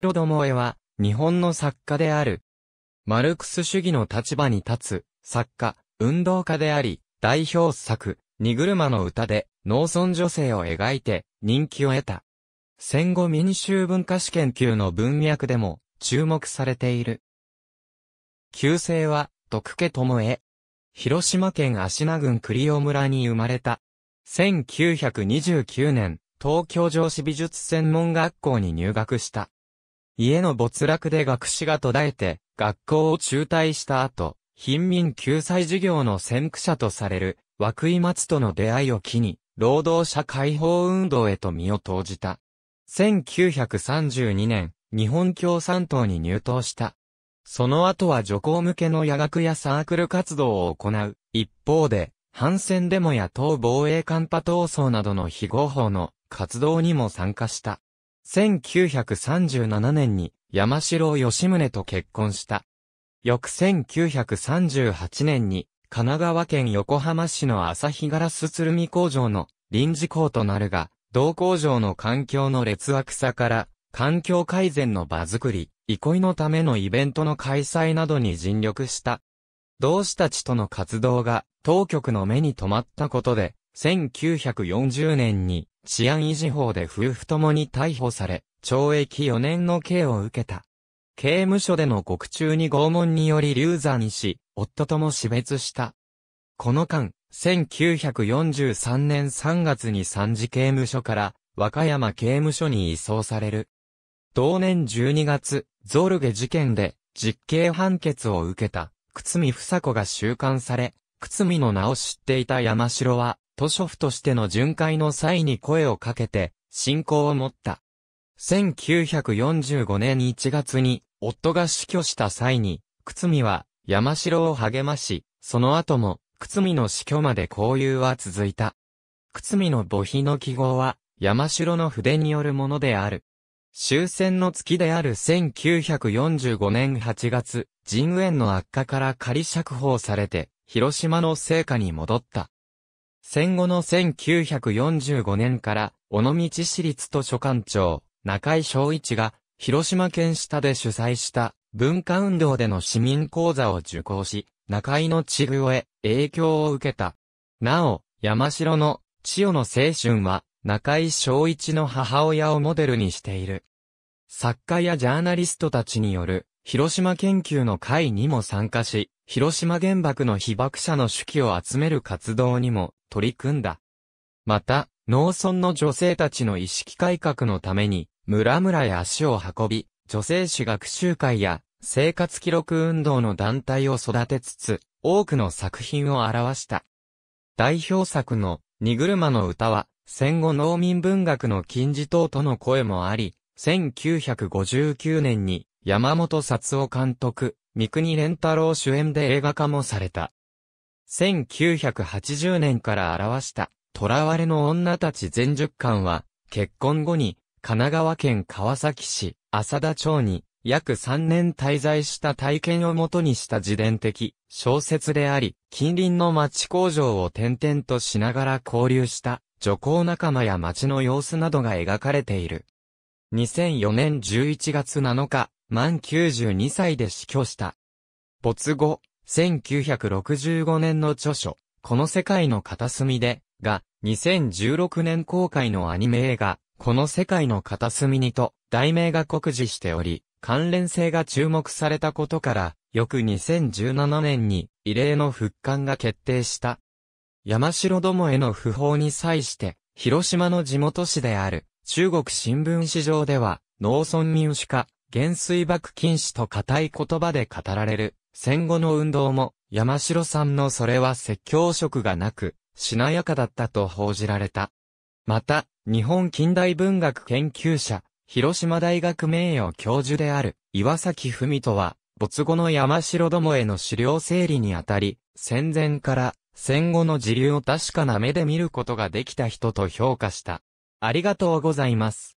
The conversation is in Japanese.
ロドモエは、日本の作家である。マルクス主義の立場に立つ、作家、運動家であり、代表作、荷車の歌で、農村女性を描いて、人気を得た。戦後民衆文化史研究の文脈でも、注目されている。旧姓は、徳家智恵。広島県足名郡栗尾村に生まれた。1929年、東京城市美術専門学校に入学した。家の没落で学士が途絶えて、学校を中退した後、貧民救済事業の先駆者とされる、涌井松との出会いを機に、労働者解放運動へと身を投じた。1932年、日本共産党に入党した。その後は女校向けの野学やサークル活動を行う。一方で、反戦デモや党防衛官派闘争などの非合法の活動にも参加した。1937年に山城吉宗と結婚した。翌1938年に神奈川県横浜市の日ガラス鶴見工場の臨時工となるが、同工場の環境の劣悪さから、環境改善の場づくり、憩いのためのイベントの開催などに尽力した。同志たちとの活動が当局の目に留まったことで、1940年に治安維持法で夫婦ともに逮捕され、懲役4年の刑を受けた。刑務所での獄中に拷問により流産し、夫とも死別した。この間、1943年3月に三次刑務所から和歌山刑務所に移送される。同年12月、ゾルゲ事件で実刑判決を受けた、靴見房子が収監され、靴見の名を知っていた山城は都書府としての巡回の際に声をかけて、信仰を持った。1945年1月に、夫が死去した際に、靴見は、山城を励まし、その後も、靴見の死去まで交流は続いた。靴見の墓碑の記号は、山城の筆によるものである。終戦の月である1945年8月、人縁の悪化から仮釈放されて、広島の聖火に戻った。戦後の1945年から、尾道市立図書館長、中井昭一が、広島県下で主催した文化運動での市民講座を受講し、中井の地遇へ影響を受けた。なお、山城の千代の青春は、中井昭一の母親をモデルにしている。作家やジャーナリストたちによる、広島研究の会にも参加し、広島原爆の被爆者の手記を集める活動にも取り組んだ。また、農村の女性たちの意識改革のために、村々へ足を運び、女性史学習会や生活記録運動の団体を育てつつ、多くの作品を表した。代表作の、荷車の歌は、戦後農民文学の金字塔との声もあり、1959年に山本札夫監督、三国連太郎主演で映画化もされた。1980年から表した、囚われの女たち全十巻は、結婚後に、神奈川県川崎市、浅田町に、約3年滞在した体験をもとにした自伝的小説であり、近隣の町工場を転々としながら交流した女工仲間や町の様子などが描かれている。2004年11月7日、満92歳で死去した。没後、1965年の著書、この世界の片隅で、が、2016年公開のアニメ映画、この世界の片隅にと、題名が告示しており、関連性が注目されたことから、翌2017年に異例の復刊が決定した。山城どもへの訃報に際して、広島の地元紙である中国新聞市場では農村民主化、減水爆禁止と固い言葉で語られる、戦後の運動も、山城さんのそれは説教色がなく、しなやかだったと報じられた。また、日本近代文学研究者、広島大学名誉教授である、岩崎文人は、没後の山城どもへの資料整理にあたり、戦前から戦後の時流を確かな目で見ることができた人と評価した。ありがとうございます。